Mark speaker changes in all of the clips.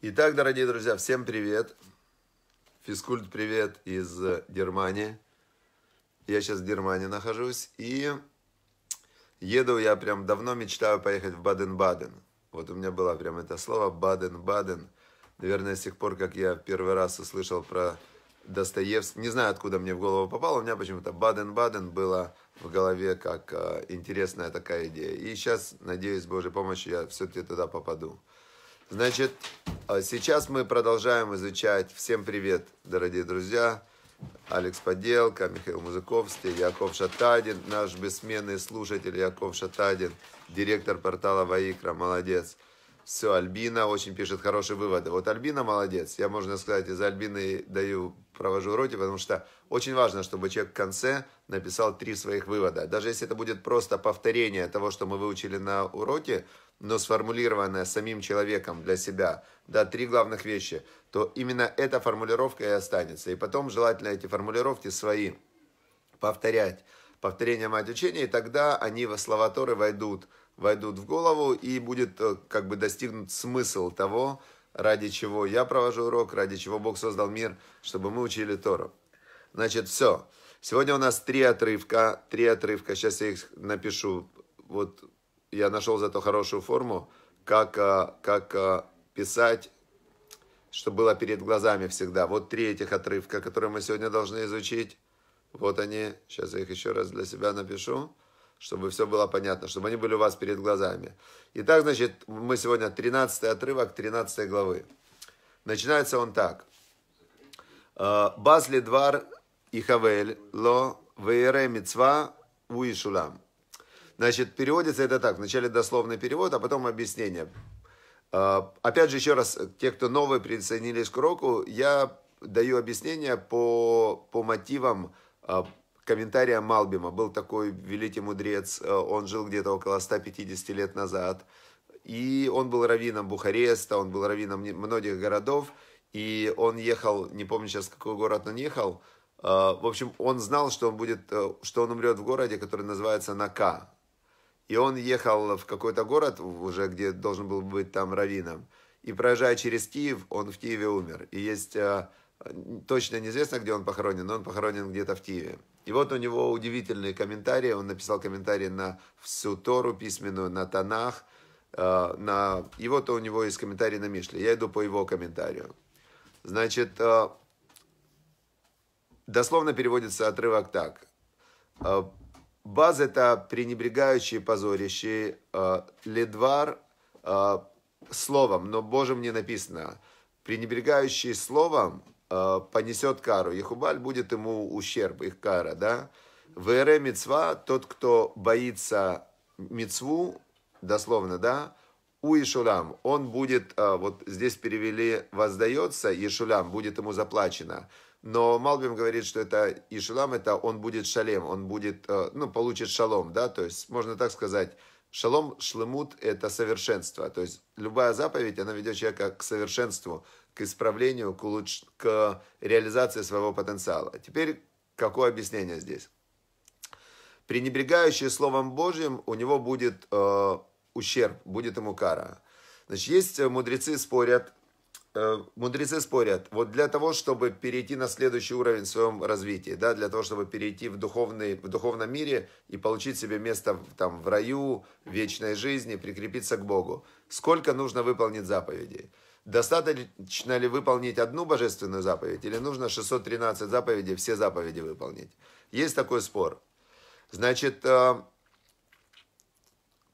Speaker 1: Итак, дорогие друзья, всем привет. Физкульт привет из Германии. Я сейчас в Германии нахожусь. И еду, я прям давно мечтаю поехать в Баден-Баден. Вот у меня было прям это слово Баден-Баден. Наверное, с тех пор, как я первый раз услышал про Достоевский. Не знаю, откуда мне в голову попало. У меня почему-то Баден-Баден было в голове как э, интересная такая идея. И сейчас, надеюсь, с Божьей помощью, я все-таки туда попаду. Значит, а сейчас мы продолжаем изучать. Всем привет, дорогие друзья. Алекс Поделка, Михаил Музыковский, Яков Шатадин, наш бессменный слушатель Яков Шатадин, директор портала Ваикра, молодец. Все, Альбина очень пишет хорошие выводы. Вот Альбина молодец. Я, можно сказать, из Альбины даю, провожу уроки, потому что очень важно, чтобы человек в конце написал три своих вывода. Даже если это будет просто повторение того, что мы выучили на уроке, но сформулированное самим человеком для себя, да, три главных вещи, то именно эта формулировка и останется. И потом желательно эти формулировки свои повторять. Повторение мать учения, и тогда они во слова Торы войдут, войдут в голову, и будет э, как бы достигнут смысл того, ради чего я провожу урок, ради чего Бог создал мир, чтобы мы учили Тору. Значит, все. Сегодня у нас три отрывка, три отрывка, сейчас я их напишу. Вот я нашел за это хорошую форму, как, а, как а, писать, чтобы было перед глазами всегда. Вот три этих отрывка, которые мы сегодня должны изучить. Вот они, сейчас я их еще раз для себя напишу, чтобы все было понятно, чтобы они были у вас перед глазами. Итак, значит, мы сегодня 13 отрывок 13 главы. Начинается он так. «Э, Бас Ледвар и Хавель ло вейре мицва уишулам. Значит, переводится это так. Вначале дословный перевод, а потом объяснение. А, опять же, еще раз, те, кто новые присоединились к уроку, я даю объяснение по, по мотивам а, комментария Малбима. Был такой великий мудрец, а, он жил где-то около 150 лет назад. И он был раввином Бухареста, он был раввином многих городов. И он ехал, не помню сейчас, какой город он ехал. В общем, он знал, что он, будет, э, что он умрет в городе, который называется Нака. И он ехал в какой-то город, уже где должен был быть там раввином. И проезжая через Киев, он в Киеве умер. И есть, э, точно неизвестно, где он похоронен, но он похоронен где-то в Киеве. И вот у него удивительные комментарии. Он написал комментарии на всю Тору письменную, на Танах. Э, на... И вот у него есть комментарий на Мишле. Я иду по его комментарию. Значит, э, дословно переводится отрывок так. Баз – это пренебрегающие позорящие, э, ледвар э, – словом, но Божьим не написано. Пренебрегающий словом э, понесет кару. Яхубаль будет ему ущерб, их кара, да? В Вере мецва, тот, кто боится мецву, дословно, да, у Ишулам, он будет, вот здесь перевели воздается, Ишулам, будет ему заплачено. Но Малбим говорит, что это Ишулам, это он будет шалем, он будет, э, ну, получит шалом, да, то есть можно так сказать, шалом, шлемут – это совершенство, то есть любая заповедь, она ведет человека к совершенству, к исправлению, к, улуч... к реализации своего потенциала. Теперь какое объяснение здесь? Пренебрегающий Словом Божьим, у него будет э, ущерб, будет ему кара. Значит, есть э, мудрецы спорят, Э, мудрецы спорят, вот для того, чтобы перейти на следующий уровень в своем развитии, да, для того, чтобы перейти в, духовный, в духовном мире и получить себе место там, в раю, в вечной жизни, прикрепиться к Богу, сколько нужно выполнить заповедей? Достаточно ли выполнить одну божественную заповедь или нужно 613 заповедей, все заповеди выполнить? Есть такой спор. Значит, э,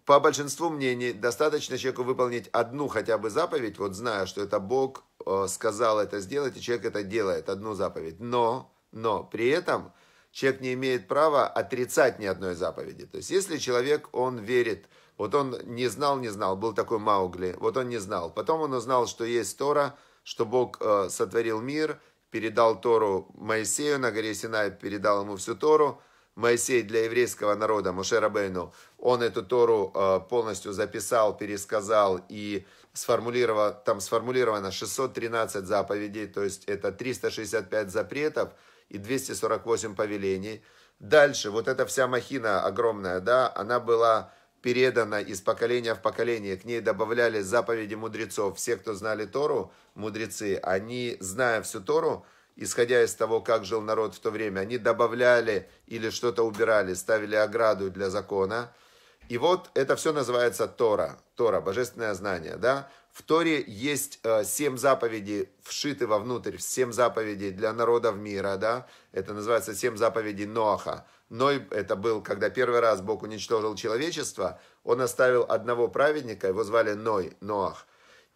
Speaker 1: по большинству мнений достаточно человеку выполнить одну хотя бы заповедь, вот зная, что это Бог э, сказал это сделать, и человек это делает, одну заповедь. Но, но при этом человек не имеет права отрицать ни одной заповеди. То есть если человек, он верит, вот он не знал, не знал, был такой Маугли, вот он не знал. Потом он узнал, что есть Тора, что Бог э, сотворил мир, передал Тору Моисею на горе Синай, передал ему всю Тору, Моисей для еврейского народа, Муше Рабейну, он эту Тору э, полностью записал, пересказал и сформулировал, там сформулировано 613 заповедей, то есть это 365 запретов и 248 повелений. Дальше вот эта вся махина огромная, да, она была передана из поколения в поколение. К ней добавляли заповеди мудрецов. Все, кто знали Тору, мудрецы, они, зная всю Тору, исходя из того, как жил народ в то время. Они добавляли или что-то убирали, ставили ограду для закона. И вот это все называется Тора, Тора, божественное знание, да. В Торе есть э, семь заповедей, вшиты вовнутрь, семь заповедей для народов мира, да. Это называется семь заповедей Ноаха. Ной, это был, когда первый раз Бог уничтожил человечество, он оставил одного праведника, его звали Ной, Ноах.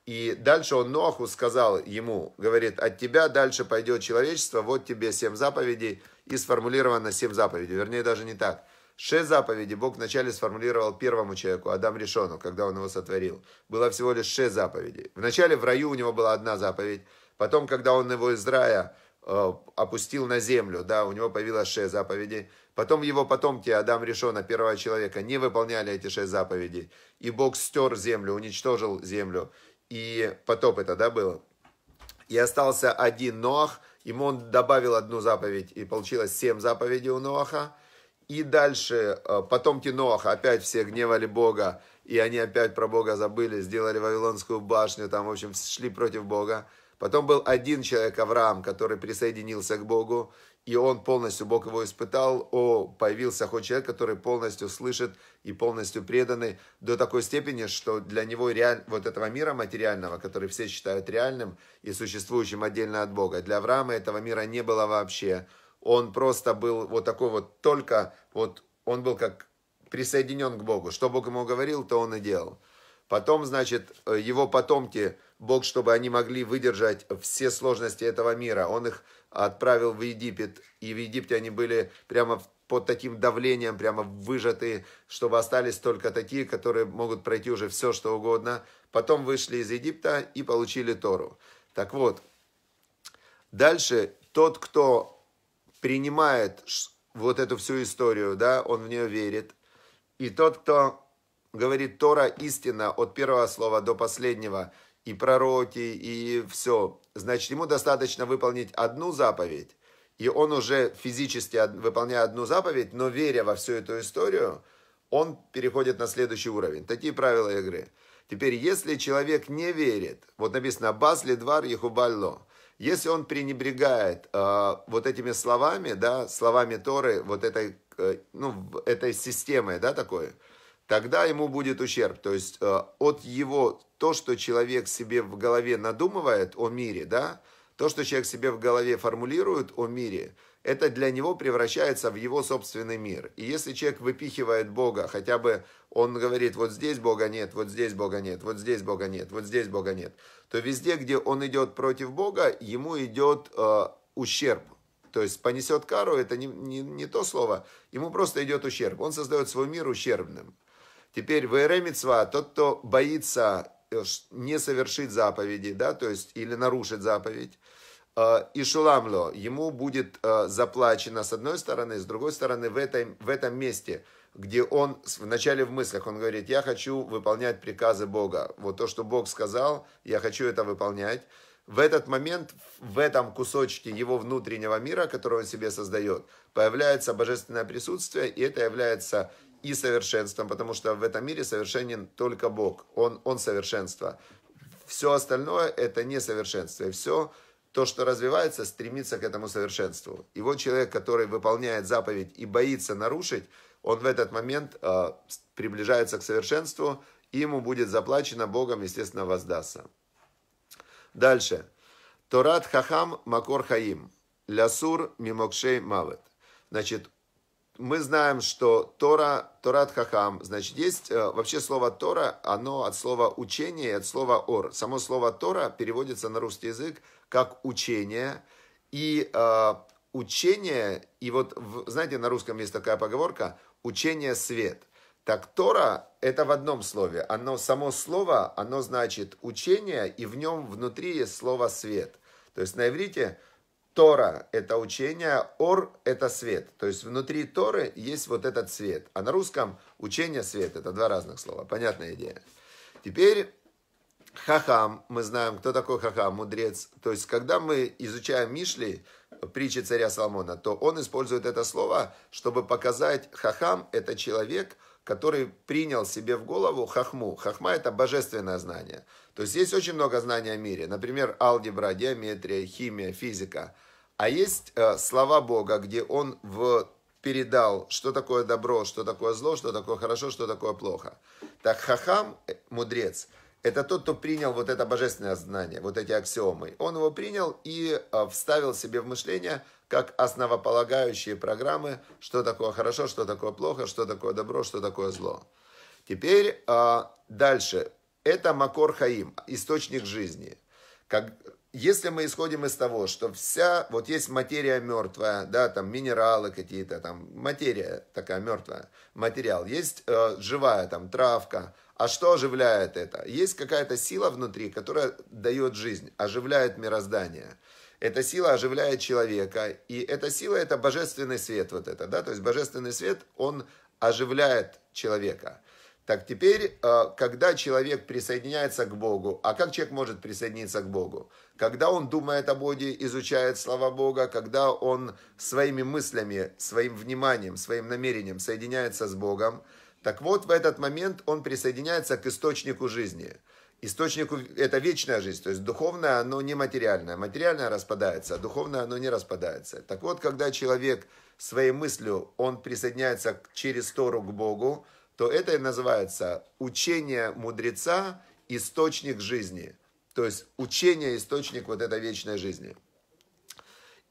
Speaker 1: И дальше он Ноаху сказал ему, говорит, от тебя дальше пойдет человечество, вот тебе семь заповедей, и сформулировано семь заповедей, вернее даже не так. Шесть заповедей Бог вначале сформулировал первому человеку, Адам Решону, когда он его сотворил. Было всего лишь шесть заповедей. Вначале в раю у него была одна заповедь. Потом, когда он его из рая э, опустил на землю, да, у него появилось шесть заповедей. Потом его потомки, Адам Решона, первого человека, не выполняли эти шесть заповедей. И Бог стер землю, уничтожил землю и потоп это, да, было. И остался один Ноах, ему он добавил одну заповедь, и получилось семь заповедей у Ноаха. И дальше э, потомки Ноаха опять все гневали Бога, и они опять про Бога забыли, сделали Вавилонскую башню, там, в общем, шли против Бога. Потом был один человек, Авраам, который присоединился к Богу, и он полностью, Бог его испытал, о, появился хоть человек, который полностью слышит и полностью преданный до такой степени, что для него реаль... вот этого мира материального, который все считают реальным и существующим отдельно от Бога, для Авраама этого мира не было вообще. Он просто был вот такой вот только, вот он был как присоединен к Богу. Что Бог ему говорил, то он и делал. Потом, значит, э, его потомки, Бог, чтобы они могли выдержать все сложности этого мира, он их отправил в Египет, и в Египте они были прямо под таким давлением, прямо выжаты, чтобы остались только такие, которые могут пройти уже все, что угодно. Потом вышли из Египта и получили Тору. Так вот, дальше тот, кто принимает вот эту всю историю, да, он в нее верит, и тот, кто говорит Тора истина от первого слова до последнего, и пророки, и все, Значит, ему достаточно выполнить одну заповедь, и он уже физически выполняя одну заповедь, но веря во всю эту историю, он переходит на следующий уровень. Такие правила игры. Теперь, если человек не верит, вот написано «бас ледвар ехубальло», если он пренебрегает э, вот этими словами, да, словами Торы, вот этой, э, ну, этой системой, да, такой, тогда ему будет ущерб. То есть э, от его то, что человек себе в голове надумывает о мире, да, то, что человек себе в голове формулирует о мире, это для него превращается в его собственный мир. И если человек выпихивает Бога, хотя бы он говорит, вот здесь Бога нет, вот здесь Бога нет, вот здесь Бога нет, вот здесь Бога нет, то везде, где он идет против Бога, ему идет э, ущерб. То есть понесет кару, это не, не, не то слово, ему просто идет ущерб. Он создает свой мир ущербным. Теперь в Эремицва, тот, кто боится Э, не совершить заповеди, да, то есть или нарушить заповедь, э, и шуламло, ему будет э, заплачено с одной стороны, с другой стороны в, этой, в этом месте, где он вначале в мыслях, он говорит, я хочу выполнять приказы Бога, вот то, что Бог сказал, я хочу это выполнять. В этот момент, в этом кусочке его внутреннего мира, который он себе создает, появляется божественное присутствие, и это является и совершенством, потому что в этом мире совершенен только Бог, Он, он совершенство. Все остальное – это несовершенство, и все, то, что развивается, стремится к этому совершенству. И вот человек, который выполняет заповедь и боится нарушить, он в этот момент э, приближается к совершенству, и ему будет заплачено Богом, естественно, воздастся. Дальше. Торат хахам макор хаим. Лясур мимокшей мавет. Значит, мы знаем, что Тора, Торат Хахам, значит, есть э, вообще слово Тора, оно от слова учение и от слова Ор. Само слово Тора переводится на русский язык как учение. И э, учение, и вот, знаете, на русском есть такая поговорка, учение свет. Так Тора – это в одном слове. Оно, само слово, оно значит учение, и в нем внутри есть слово свет. То есть на иврите Тора – это учение, Ор – это свет. То есть внутри Торы есть вот этот свет. А на русском учение – свет. Это два разных слова. Понятная идея. Теперь Хахам, мы знаем, кто такой Хахам, мудрец. То есть, когда мы изучаем Мишли, притчи царя Соломона, то он использует это слово, чтобы показать, Хахам – это человек, который принял себе в голову хахму. Хахма – это божественное знание. То есть, есть очень много знаний о мире. Например, алгебра, геометрия, химия, физика – а есть э, слова Бога, где он в, передал, что такое добро, что такое зло, что такое хорошо, что такое плохо. Так хахам, э, мудрец, это тот, кто принял вот это божественное знание, вот эти аксиомы. Он его принял и э, вставил себе в мышление как основополагающие программы, что такое хорошо, что такое плохо, что такое добро, что такое зло. Теперь э, дальше. Это Макор Хаим, источник жизни. Как, если мы исходим из того, что вся, вот есть материя мертвая, да, там минералы какие-то, там материя такая мертвая, материал, есть э, живая там травка, а что оживляет это? Есть какая-то сила внутри, которая дает жизнь, оживляет мироздание. Эта сила оживляет человека, и эта сила это божественный свет вот это, да, то есть божественный свет, он оживляет человека. Так, теперь, э, когда человек присоединяется к Богу, а как человек может присоединиться к Богу? Когда он думает о Боге, изучает слова Бога, когда он своими мыслями, своим вниманием, своим намерением соединяется с Богом, так вот в этот момент он присоединяется к источнику жизни. Источнику – это вечная жизнь, то есть духовное, оно не материальное. Материальное распадается, а духовное оно не распадается. Так вот, когда человек своей мыслью, он присоединяется через Тору к Богу – то это и называется учение мудреца, источник жизни. То есть учение, источник вот этой вечной жизни.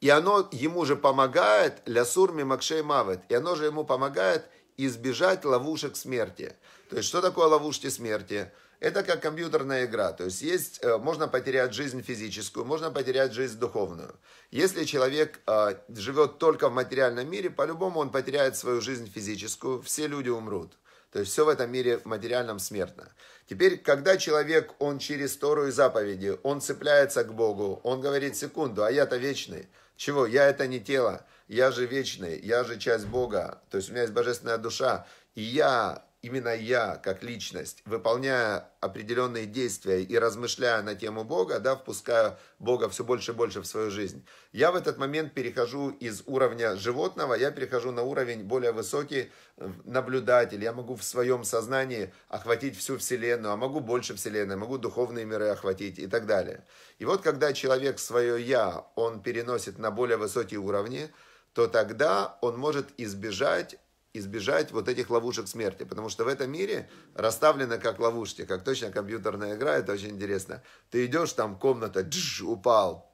Speaker 1: И оно ему же помогает, лясур мимакшей мавет, и оно же ему помогает избежать ловушек смерти. То есть что такое ловушки смерти? Это как компьютерная игра. То есть есть, э, можно потерять жизнь физическую, можно потерять жизнь духовную. Если человек э, живет только в материальном мире, по-любому он потеряет свою жизнь физическую, все люди умрут. То есть все в этом мире материальном смертно. Теперь, когда человек, он через Тору и заповеди, он цепляется к Богу, он говорит, секунду, а я-то вечный. Чего? Я это не тело, я же вечный, я же часть Бога, то есть у меня есть божественная душа, и я именно я, как личность, выполняя определенные действия и размышляя на тему Бога, да, впускаю Бога все больше и больше в свою жизнь, я в этот момент перехожу из уровня животного, я перехожу на уровень более высокий, э, наблюдатель, я могу в своем сознании охватить всю Вселенную, а могу больше Вселенной, могу духовные миры охватить и так далее. И вот когда человек свое «я», он переносит на более высокие уровни, то тогда он может избежать избежать вот этих ловушек смерти. Потому что в этом мире расставлено как ловушки, как точно компьютерная игра, это очень интересно. Ты идешь, там комната, джж, упал.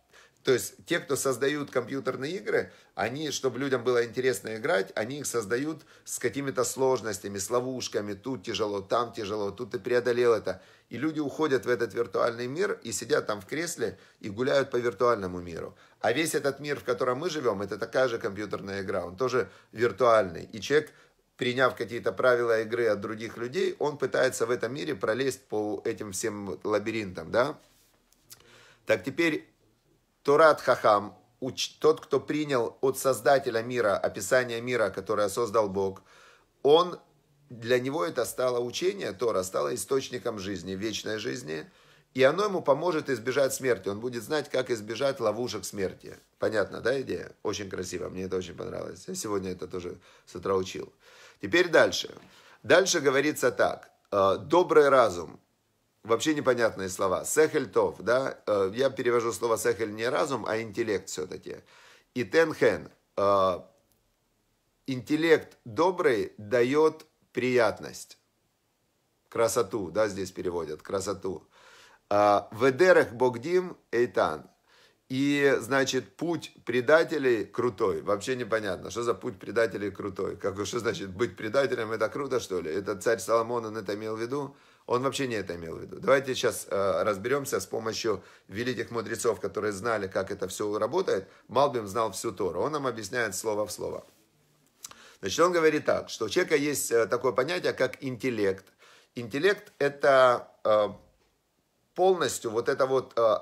Speaker 1: То есть те, кто создают компьютерные игры, они, чтобы людям было интересно играть, они их создают с какими-то сложностями, с ловушками. Тут тяжело, там тяжело, тут ты преодолел это. И люди уходят в этот виртуальный мир и сидят там в кресле и гуляют по виртуальному миру. А весь этот мир, в котором мы живем, это такая же компьютерная игра, он тоже виртуальный. И человек, приняв какие-то правила игры от других людей, он пытается в этом мире пролезть по этим всем лабиринтам, да? Так теперь Турат Хахам, тот, кто принял от Создателя мира описание мира, которое создал Бог, он, для него это стало учение Тора, стало источником жизни, вечной жизни – и оно ему поможет избежать смерти. Он будет знать, как избежать ловушек смерти. Понятно, да, идея? Очень красиво. Мне это очень понравилось. Я сегодня это тоже с утра учил. Теперь дальше. Дальше говорится так. Э, добрый разум. Вообще непонятные слова. Сехельтов, да? Э, я перевожу слово сехель не разум, а интеллект все-таки. И тенхен. Э, интеллект добрый дает приятность. Красоту, да, здесь переводят. Красоту а, Ведерах Богдим Эйтан. И, значит, путь предателей крутой. Вообще непонятно, что за путь предателей крутой. Как, что значит быть предателем, это круто, что ли? Это царь Соломон, он это имел в виду? Он вообще не это имел в виду. Давайте сейчас э, разберемся с помощью великих мудрецов, которые знали, как это все работает. Малбим знал всю Тору. Он нам объясняет слово в слово. Значит, он говорит так, что у человека есть э, такое понятие, как интеллект. Интеллект – это э, полностью вот это вот э,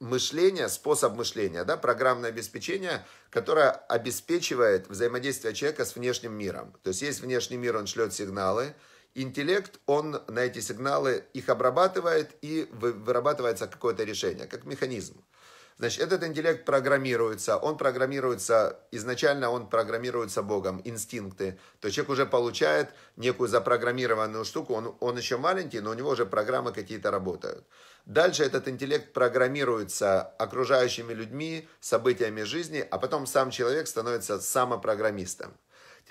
Speaker 1: мышление, способ мышления, да, программное обеспечение, которое обеспечивает взаимодействие человека с внешним миром. То есть есть внешний мир, он шлет сигналы, интеллект, он на эти сигналы их обрабатывает и вырабатывается какое-то решение, как механизм. Значит, этот интеллект программируется, он программируется, изначально он программируется Богом, инстинкты. То есть человек уже получает некую запрограммированную штуку, он, он еще маленький, но у него уже программы какие-то работают. Дальше этот интеллект программируется окружающими людьми, событиями жизни, а потом сам человек становится самопрограммистом.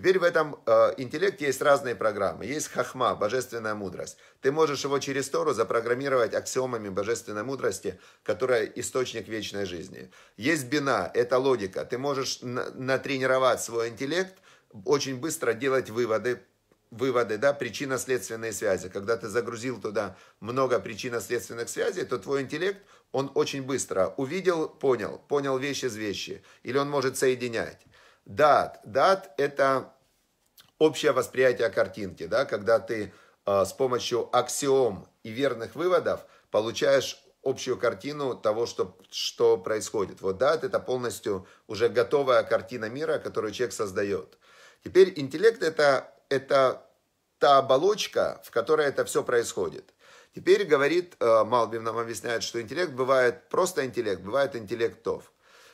Speaker 1: Теперь в этом э, интеллекте есть разные программы. Есть хахма, божественная мудрость. Ты можешь его через Тору запрограммировать аксиомами божественной мудрости, которая источник вечной жизни. Есть бина, это логика. Ты можешь на- натренировать свой интеллект, очень быстро делать выводы, выводы, да, причинно-следственные связи. Когда ты загрузил туда много причинно-следственных связей, то твой интеллект, он очень быстро увидел, понял, понял вещи из вещи. Или он может соединять дат. Дат – это общее восприятие картинки, да, когда ты э, с помощью аксиом и верных выводов получаешь общую картину того, что, что происходит. Вот дат – это полностью уже готовая картина мира, которую человек создает. Теперь интеллект это, – это та оболочка, в которой это все происходит. Теперь говорит, э, а, Малбим нам объясняет, что интеллект бывает просто интеллект, бывает интеллектов.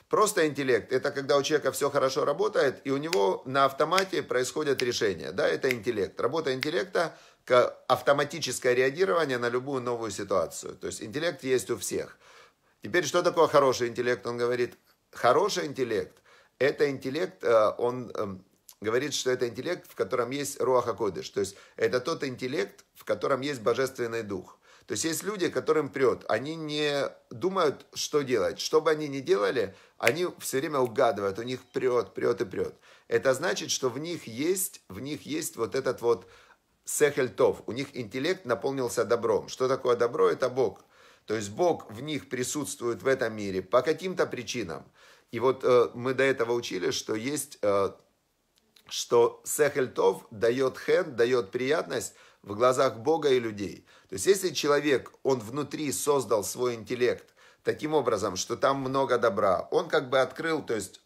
Speaker 1: Просто интеллект – это когда у человека все хорошо работает, и у него на автомате происходят решения. Да, это интеллект. Работа интеллекта – автоматическое реагирование на любую новую ситуацию. То есть интеллект есть у всех. Теперь, что такое хороший интеллект? Он говорит, хороший интеллект – это интеллект, э, он эм, говорит, что это интеллект, в котором есть руаха кодыш. То есть это тот интеллект, в котором есть божественный дух. То есть есть люди, которым прет. Они не думают, что делать. Что бы они ни делали, они все время угадывают. У них прет, прет и прет. Это значит, что в них есть, в них есть вот этот вот сехельтов. У них интеллект наполнился добром. Что такое добро? Это Бог. То есть Бог в них присутствует в этом мире по каким-то причинам. И вот э, мы до этого учили, что есть, э, что сехельтов дает хен, дает приятность, в глазах Бога и людей. То есть если человек, он внутри создал свой интеллект таким образом, что там много добра, он как бы открыл, то есть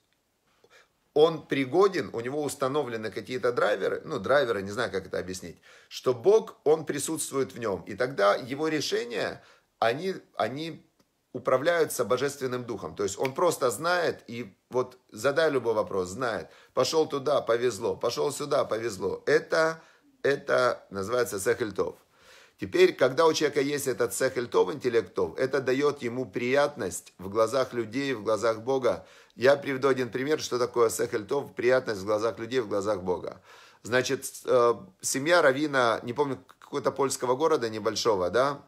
Speaker 1: он пригоден, у него установлены какие-то драйверы, ну, драйверы, не знаю, как это объяснить, что Бог, он присутствует в нем. И тогда его решения, они, они управляются божественным духом. То есть он просто знает, и вот задай любой вопрос, знает. Пошел туда, повезло, пошел сюда, повезло. Это это называется сехельтов. Теперь, когда у человека есть этот сехельтов, интеллектов, это дает ему приятность в глазах людей, в глазах Бога. Я приведу один пример, что такое сехельтов, приятность в глазах людей, в глазах Бога. Значит, э, семья Равина, не помню, какого-то польского города небольшого, да,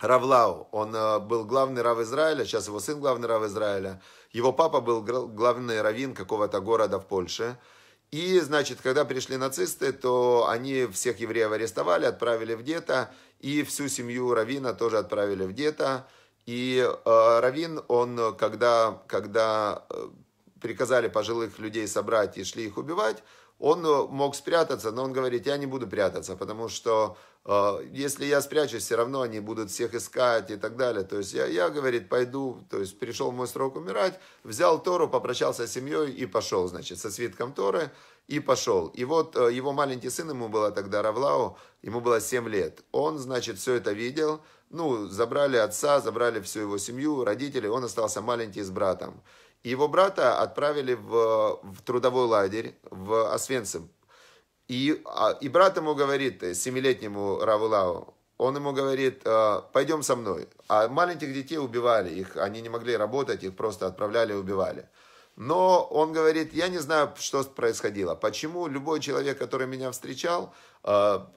Speaker 1: Равлау, он э, был главный рав Израиля, сейчас его сын главный рав Израиля. Его папа был главный равин какого-то города в Польше. И, значит, когда пришли нацисты, то они всех евреев арестовали, отправили в гетто, и всю семью Равина тоже отправили в гетто. И э, Равин, он, когда, когда э, приказали пожилых людей собрать и шли их убивать, он э, мог спрятаться, но он говорит, я не буду прятаться, потому что а, если я спрячусь, все равно они будут всех искать и так далее. То есть я, я говорит, пойду, то есть пришел мой срок умирать, взял Тору, попрощался с семьей и пошел, значит, со свитком Торы и пошел. И вот э, его маленький сын, ему было тогда Равлау, ему было 7 лет. Он, значит, все это видел, ну, забрали отца, забрали всю его семью, родителей, он остался маленький с братом. Его брата отправили в, в трудовой лагерь в Освенцим, и, а, и брат ему говорит, э, семилетнему Равулаву, он ему говорит, «Э, пойдем со мной. А маленьких детей убивали, их, они не могли работать, их просто отправляли и убивали. Но он говорит, я не знаю, что происходило, почему любой человек, который меня встречал, э, а,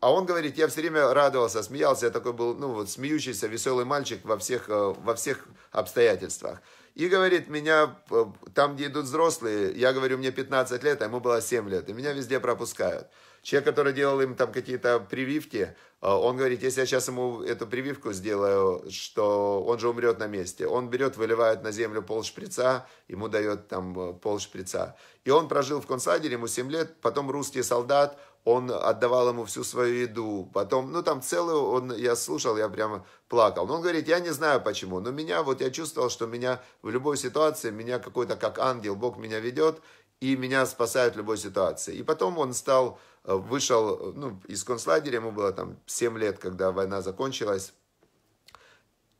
Speaker 1: а он говорит, я все время радовался, смеялся, я такой был, ну вот, смеющийся, веселый мальчик во всех, во всех обстоятельствах. И говорит, меня, э, там, где идут взрослые, я говорю, мне 15 лет, а ему было 7 лет, и меня везде пропускают. Человек, который делал им там какие-то прививки, э, он говорит, если я сейчас ему эту прививку сделаю, что он же умрет на месте. Он берет, выливает на землю пол шприца, ему дает там э, пол шприца. И он прожил в концлагере, ему 7 лет, потом русский солдат, он отдавал ему всю свою еду, потом, ну там целую, он, я слушал, я прямо плакал. Но он говорит, я не знаю почему, но меня, вот я чувствовал, что меня в любой ситуации, меня какой-то как ангел, Бог меня ведет, и меня спасают в любой ситуации. И потом он стал, э, вышел ну, из концлагеря, ему было там 7 лет, когда война закончилась,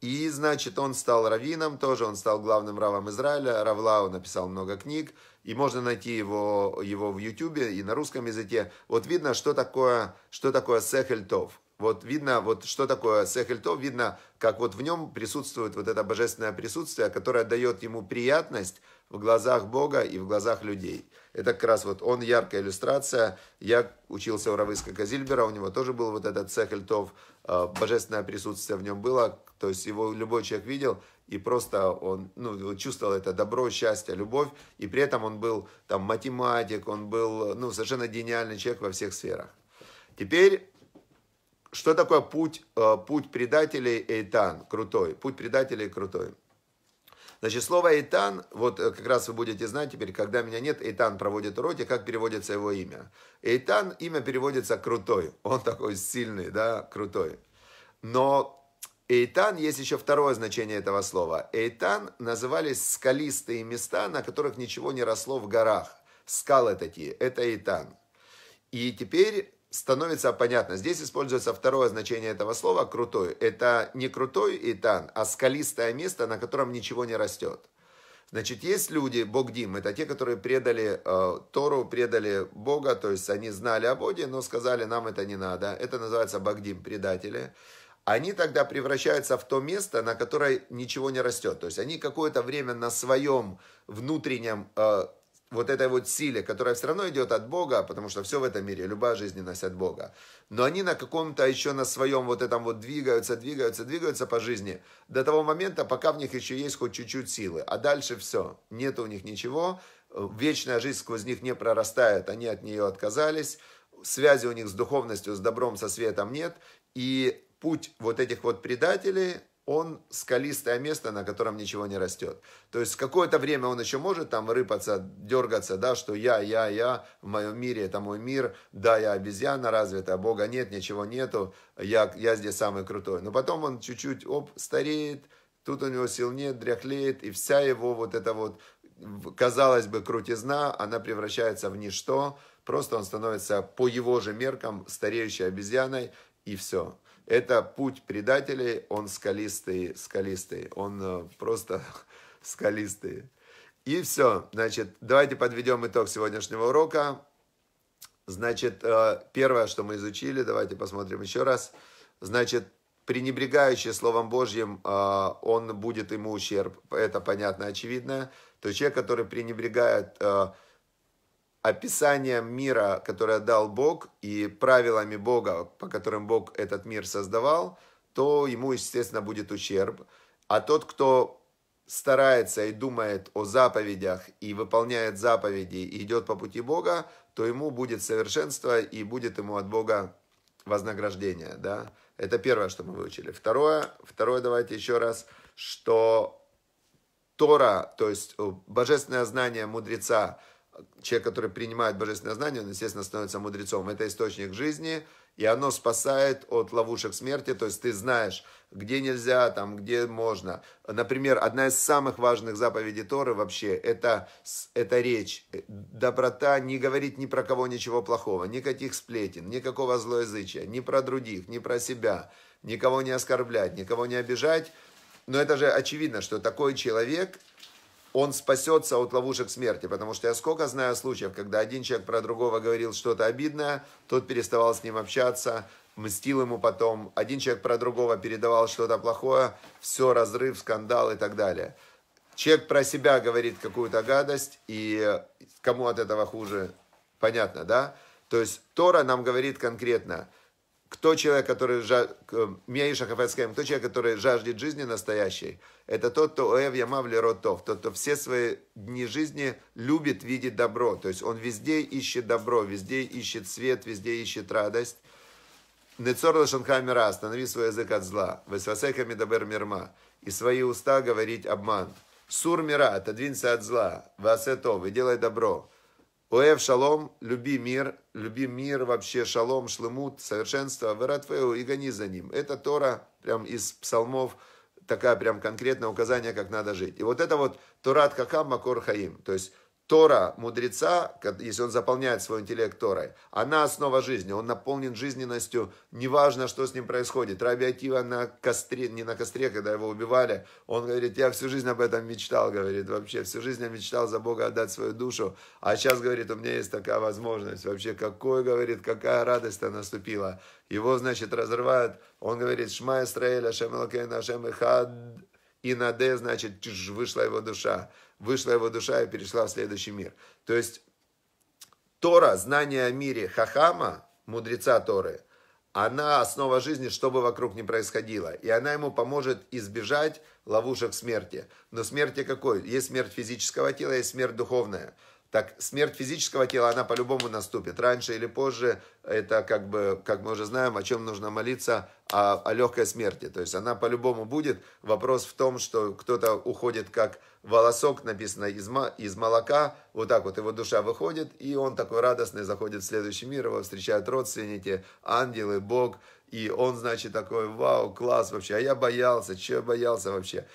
Speaker 1: и, значит, он стал раввином тоже, он стал главным равом Израиля. Равлау написал много книг и можно найти его, его в Ютубе и на русском языке. Вот видно, что такое, что такое Сехельтов. Вот видно, вот что такое Сехельтов, видно, как вот в нем присутствует вот это божественное присутствие, которое дает ему приятность в глазах Бога и в глазах людей. Это как раз вот он яркая иллюстрация. Я учился у Равыска Казильбера, у него тоже был вот этот Сехельтов, э, божественное присутствие в нем было. То есть его любой человек видел, и просто он ну, чувствовал это добро, счастье, любовь, и при этом он был там математик, он был ну, совершенно гениальный человек во всех сферах. Теперь, что такое путь, э, путь предателей Эйтан, крутой, путь предателей крутой? Значит, слово Эйтан, вот э, как раз вы будете знать теперь, когда меня нет, Эйтан проводит уроки, как переводится его имя. Эйтан, имя переводится крутой, он такой сильный, да, крутой. Но Эйтан, есть еще второе значение этого слова. Эйтан назывались скалистые места, на которых ничего не росло в горах. Скалы такие, это Эйтан. И теперь становится понятно, здесь используется второе значение этого слова «крутой». Это не крутой Эйтан, а скалистое место, на котором ничего не растет. Значит, есть люди, Богдим, это те, которые предали э, Тору, предали Бога, то есть они знали о Боге, но сказали, нам это не надо. Это называется Богдим, предатели они тогда превращаются в то место, на которое ничего не растет. То есть они какое-то время на своем внутреннем э, вот этой вот силе, которая все равно идет от Бога, потому что все в этом мире, любая жизненность от Бога. Но они на каком-то еще на своем вот этом вот двигаются, двигаются, двигаются по жизни до того момента, пока в них еще есть хоть чуть-чуть силы. А дальше все, нет у них ничего, э, вечная жизнь сквозь них не прорастает, они от нее отказались, связи у них с духовностью, с добром, со светом нет. И путь вот этих вот предателей, он скалистое место, на котором ничего не растет. То есть какое-то время он еще может там рыпаться, дергаться, да, что я, я, я, в моем мире это мой мир, да, я обезьяна развитая, Бога нет, ничего нету, я, я здесь самый крутой. Но потом он чуть-чуть, оп, стареет, тут у него сил нет, дряхлеет, и вся его вот эта вот, казалось бы, крутизна, она превращается в ничто, просто он становится по его же меркам стареющей обезьяной, и все. Это путь предателей, он скалистый, скалистый, он э, просто скалистый. И все, значит, давайте подведем итог сегодняшнего урока. Значит, э, первое, что мы изучили, давайте посмотрим еще раз. Значит, пренебрегающий Словом Божьим, э, он будет ему ущерб. Это понятно, очевидно. То есть человек, который пренебрегает описанием мира, которое дал Бог, и правилами Бога, по которым Бог этот мир создавал, то ему, естественно, будет ущерб. А тот, кто старается и думает о заповедях, и выполняет заповеди, и идет по пути Бога, то ему будет совершенство, и будет ему от Бога вознаграждение. Да? Это первое, что мы выучили. Второе, второе давайте еще раз, что Тора, то есть э, божественное знание мудреца – человек, который принимает божественное знание, он, естественно, становится мудрецом. Это источник жизни, и оно спасает от ловушек смерти. То есть ты знаешь, где нельзя, там, где можно. Например, одна из самых важных заповедей Торы вообще, это, это речь. Доброта не говорить ни про кого ничего плохого, никаких сплетен, никакого злоязычия, ни про других, ни про себя. Никого не оскорблять, никого не обижать. Но это же очевидно, что такой человек – он спасется от ловушек смерти. Потому что я сколько знаю случаев, когда один человек про другого говорил что-то обидное, тот переставал с ним общаться, мстил ему потом. Один человек про другого передавал что-то плохое, все, разрыв, скандал и так далее. Человек про себя говорит какую-то гадость, и кому от этого хуже, понятно, да? То есть Тора нам говорит конкретно, кто человек, который жаж... Э, Меиша кто человек, который жаждет жизни настоящей, это тот, кто Оэв Ямав Леротов, тот, кто все свои дни жизни любит видеть добро. То есть он везде ищет добро, везде ищет свет, везде ищет радость. Нецор Лашанхамира, останови свой язык от зла. Весвасеками дабер мирма. И свои уста говорить обман. Сур мира, отодвинься от зла. Васетов, и делай добро. Оев шалом, люби мир, люби мир вообще, шалом, шлемут, совершенство, вератфеу и гони за ним. Это Тора, прям из псалмов, такая прям конкретное указание, как надо жить. И вот это вот Торат Хахам Макор Хаим, то есть Тора мудреца, если он заполняет свой интеллект Торой, она основа жизни, он наполнен жизненностью, неважно, что с ним происходит. Раби Акива на костре, не на костре, когда его убивали, он говорит, я всю жизнь об этом мечтал, говорит, вообще, всю жизнь я мечтал за Бога отдать свою душу, а сейчас, говорит, у меня есть такая возможность, вообще, какой, говорит, какая радость-то наступила. Его, значит, разрывают, он говорит, Шма Исраэль, Ашем Элокейн, Ашем Ихад, и наде, значит, вышла его душа вышла его душа и перешла в следующий мир. То есть Тора, знание о мире Хахама, мудреца Торы, она основа жизни, что бы вокруг ни происходило. И она ему поможет избежать ловушек смерти. Но смерти какой? Есть смерть физического тела, есть смерть духовная. Так смерть физического тела, она по-любому наступит. Раньше или позже, это как бы, как мы уже знаем, о чем нужно молиться а, о, о легкой смерти. То есть она по-любому будет. Вопрос в том, что кто-то уходит как волосок, написано из, из молока, вот так вот его душа выходит, и он такой радостный заходит в следующий мир, его встречают родственники, ангелы, Бог, и он, значит, такой, вау, класс вообще, а я боялся, чего я боялся вообще.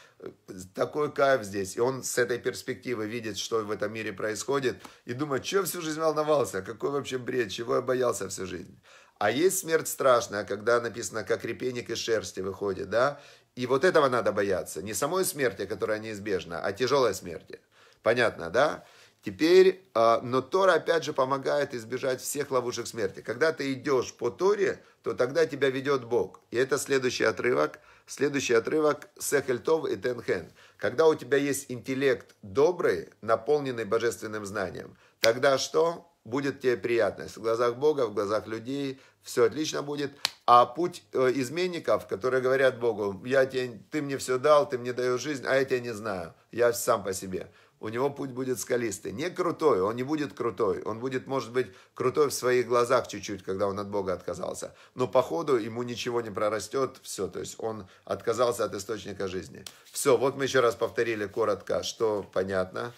Speaker 1: Такой кайф здесь. И он с этой перспективы видит, что в этом мире происходит, и думает, что я всю жизнь волновался, какой вообще бред, чего я боялся всю жизнь. А есть смерть страшная, когда написано, как репейник из шерсти выходит, да? И вот этого надо бояться. Не самой смерти, которая неизбежна, а тяжелой смерти. Понятно, да? Теперь, а, но Тора опять же помогает избежать всех ловушек смерти. Когда ты идешь по Торе, то тогда тебя ведет Бог. И это следующий отрывок, следующий отрывок Сехельтов и Тенхен. Когда у тебя есть интеллект добрый, наполненный божественным знанием, тогда что? будет тебе приятность. В глазах Бога, в глазах людей все отлично будет. А путь э, изменников, которые говорят Богу, я тебе, ты мне все дал, ты мне даешь жизнь, а я тебя не знаю, я сам по себе. У него путь будет скалистый. Не крутой, он не будет крутой. Он будет, может быть, крутой в своих глазах чуть-чуть, когда он от Бога отказался. Но по ходу ему ничего не прорастет, все. То есть он отказался от источника жизни. Все, вот мы еще раз повторили коротко, что понятно.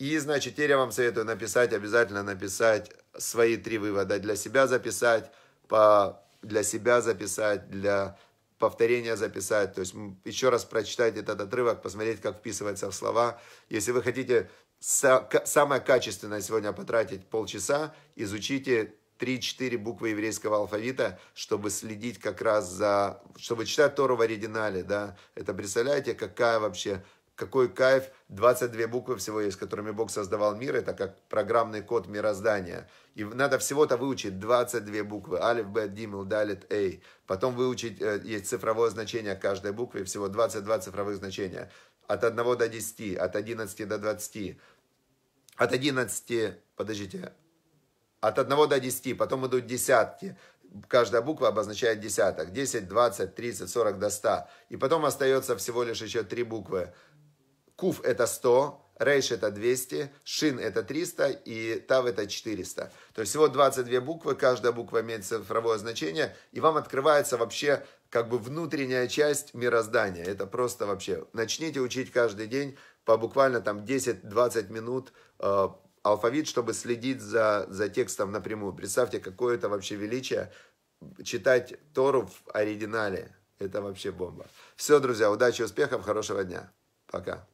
Speaker 1: И, значит, теперь я вам советую написать, обязательно написать свои три вывода. Для себя записать, по, для себя записать, для повторения записать. То есть еще раз прочитать этот отрывок, посмотреть, как вписывается в слова. Если вы хотите самое качественное сегодня потратить полчаса, изучите 3-4 буквы еврейского алфавита, чтобы следить как раз за... чтобы читать Тору в оригинале, да. Это представляете, какая вообще какой кайф, 22 буквы всего есть, которыми Бог создавал мир, это как программный код мироздания. И надо всего-то выучить 22 буквы, алиф, бет, димил, далит, эй. Потом выучить, э, есть цифровое значение каждой буквы, всего 22 цифровых значения. От 1 до 10, от 11 до 20, от 11, подождите, от 1 до 10, потом идут десятки, каждая буква обозначает десяток. 10, 20, 30, 40 до 100. И потом остается всего лишь еще три буквы. Куф это 100, Рейш это 200, Шин это 300 и Тав это 400. То есть всего 22 буквы, каждая буква имеет цифровое значение, и вам открывается вообще как бы внутренняя часть мироздания. Это просто вообще. Начните учить каждый день по буквально там 10-20 минут э, алфавит, чтобы следить за, за текстом напрямую. Представьте, какое это вообще величие читать Тору в оригинале. Это вообще бомба. Все, друзья, удачи, успехов, хорошего дня. Пока.